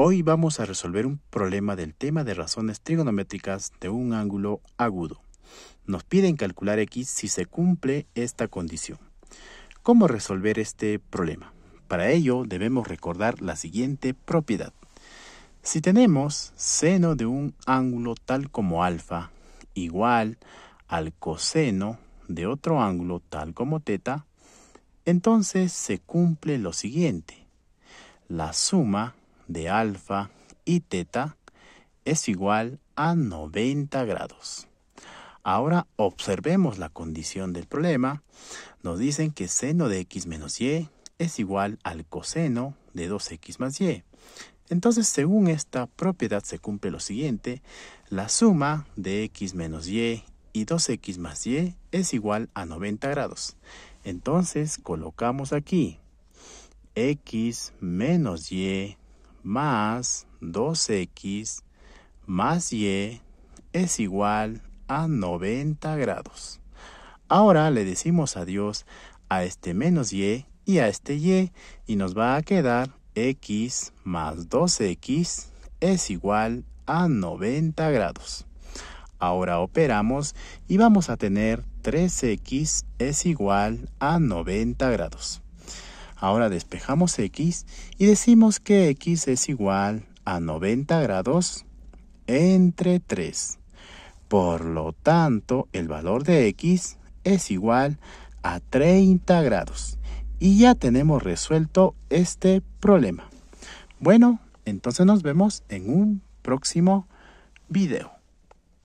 Hoy vamos a resolver un problema del tema de razones trigonométricas de un ángulo agudo. Nos piden calcular x si se cumple esta condición. ¿Cómo resolver este problema? Para ello debemos recordar la siguiente propiedad. Si tenemos seno de un ángulo tal como alfa igual al coseno de otro ángulo tal como teta, entonces se cumple lo siguiente. La suma de alfa y teta es igual a 90 grados. Ahora observemos la condición del problema. Nos dicen que seno de x menos y es igual al coseno de 2x más y. Entonces, según esta propiedad se cumple lo siguiente. La suma de x menos y y 2x más y es igual a 90 grados. Entonces, colocamos aquí x menos y más 2x más y e es igual a 90 grados. Ahora le decimos adiós a este menos y e y a este y e, y nos va a quedar x más 2x es igual a 90 grados. Ahora operamos y vamos a tener 3x es igual a 90 grados. Ahora despejamos x y decimos que x es igual a 90 grados entre 3. Por lo tanto, el valor de x es igual a 30 grados. Y ya tenemos resuelto este problema. Bueno, entonces nos vemos en un próximo video.